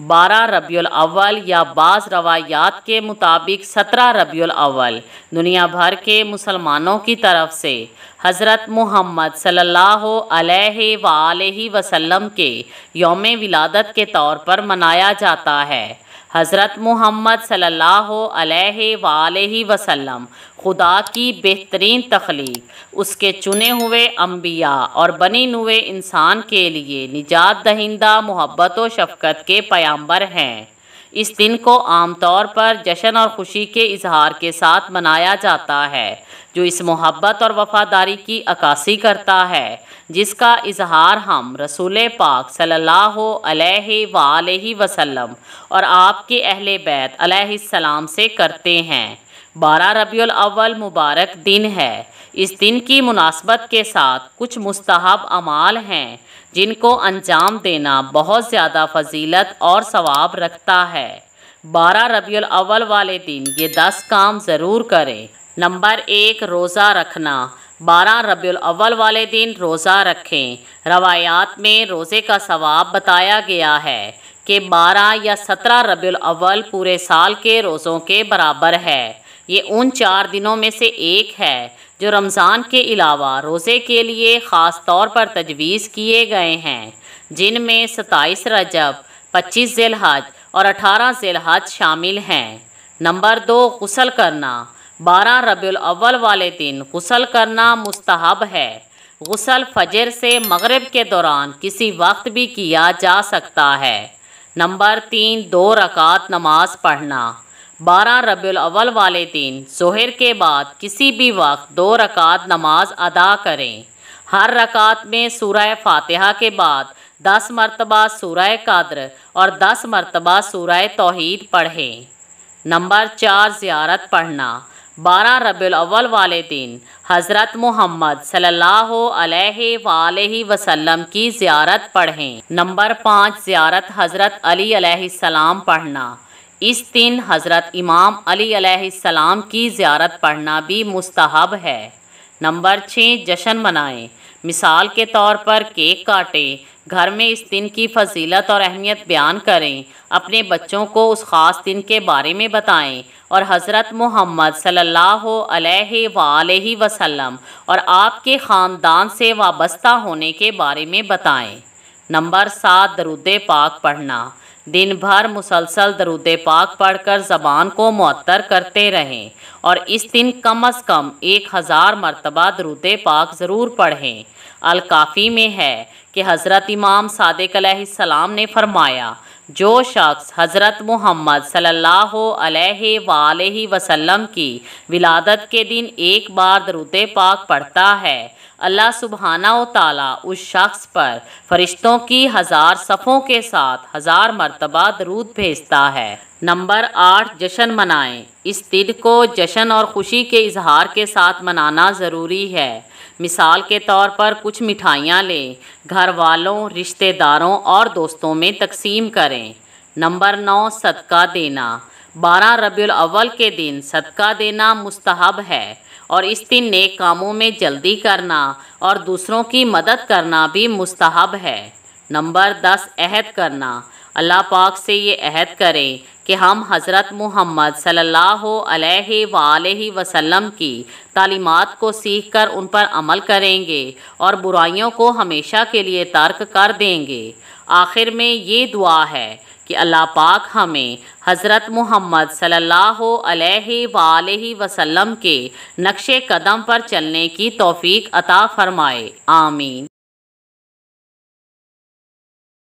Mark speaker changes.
Speaker 1: बारह रबील अव्वल या बाज़ रवायात के मुताबिक सत्रह रबील अव्वल दुनिया भर के मुसलमानों की तरफ से हज़रत मोहम्मद सल्ला वसलम के योम विलादत के तौर पर मनाया जाता है हज़रत मोहम्मद सल्ला वसलम खुदा की बेहतरीन तख्लीक उसके चुने हुए अम्बिया और बनी हुए इंसान के लिए निजात दहिंदा मोहब्बत व शफकत के पैम्बर हैं इस दिन को आमतौर पर जश्न और खुशी के इजहार के साथ मनाया जाता है जो इस मोहब्बत और वफादारी की अक्सी करता है जिसका इजहार हम रसूल पाक सल्ला वसलम और आपके अहल बैत सलाम से करते हैं बारह रबी अव्वल मुबारक दिन है इस दिन की मुनासबत के साथ कुछ मुस्तहब अमाल हैं जिनको अंजाम देना बहुत ज़्यादा फजीलत और सवाब रखता है बारह रबील अव्वल वाले दिन ये दस काम ज़रूर करें नंबर एक रोज़ा रखना बारह रबील अव्वल वाले दिन रोज़ा रखें रवायात में रोज़े का सवाब बताया गया है कि बारह या सत्रह रबील अव्वल पूरे साल के रोज़ों के बराबर है ये उन चार दिनों में से एक है जो रमज़ान के अलावा रोज़े के लिए ख़ास तौर पर तजवीज़ किए गए हैं जिनमें सताईस रजब पच्चीस जेलहज और अठारह जेलहज शामिल हैं नंबर दो गसल करना बारह रबी अव्वल वाले दिन गसल करना मुस्तहब है गसल फजर से मगरब के दौरान किसी वक्त भी किया जा सकता है नंबर तीन दो रकात नमाज पढ़ना बारह रबी अव्वल वाले दिन जहर के बाद किसी भी वक्त दो रकात नमाज अदा करें हर रकात में सूरह फातिहा के बाद दस मरतबा सूरह कद्र और दस मरतबा सूरह तोहीद पढ़ें नंबर चार ज़्यारत पढ़ना बारह रबी अव्वल वाले दिन हज़रत मोहम्मद सल्ह वसलम वसल्लम की ज़्यारत पढ़ें नंबर पाँच ज़्यारत हज़रत अली सलाम पढ़ना इस दिन हज़रत इमाम अली सलाम की ज़्यारत पढ़ना भी मुस्तहब है नंबर छः जश्न मनाएं मिसाल के तौर पर केक काटें घर में इस दिन की फजीलत और अहमियत बयान करें अपने बच्चों को उस ख़ास दिन के बारे में बताएं और हज़रत मोहम्मद सल्ह अलैहि सल्ला और आपके ख़ानदान से वाबस्ता होने के बारे में बताएं नंबर सात दरुद पाक पढ़ना दिन भर मुसलसल दरुद पाक पढ़कर ज़बान को मअतर करते रहें और इस दिन कम अज़ कम एक हज़ार मरतबा दरुद पाक ज़रूर पढ़ें अलकाफ़ी में है कि हज़रत इमाम सादक सलाम ने फरमाया जो शख्स हज़रत मोहम्मद सल्ला वसलम की विलादत के दिन एक बार दरुद पाक पढ़ता है अल्लाह सुबहाना ताला उस शख्स पर फरिश्तों की हज़ार सफ़ों के साथ हज़ार मरतबा दरूद भेजता है नंबर आठ जश्न मनाएं इस दिन को जश्न और खुशी के इजहार के साथ मनाना ज़रूरी है मिसाल के तौर पर कुछ मिठाइयाँ लें घर वालों रिश्तेदारों और दोस्तों में तकसीम करें नंबर नौ सदका देना बारह रबी अव्वल के दिन सदका देना मुस्तहब है और इस दिन नेक कामों में जल्दी करना और दूसरों की मदद करना भी मुस्तहब है नंबर दस अहद करना अल्लाह पाक से ये अहद करें कि हम हज़रत मोहम्मद सल्लल्लाहु अलैहि सल्ला वसल्लम की तालीमात को सीख कर उन पर अमल करेंगे और बुराइयों को हमेशा के लिए तर्क कर देंगे आखिर में ये दुआ है कि अल्लाह पाक हमें हज़रत मोहम्मद सल्ला वसलम के नक्श कदम पर चलने की तोफ़ी अता फरमाए आमीन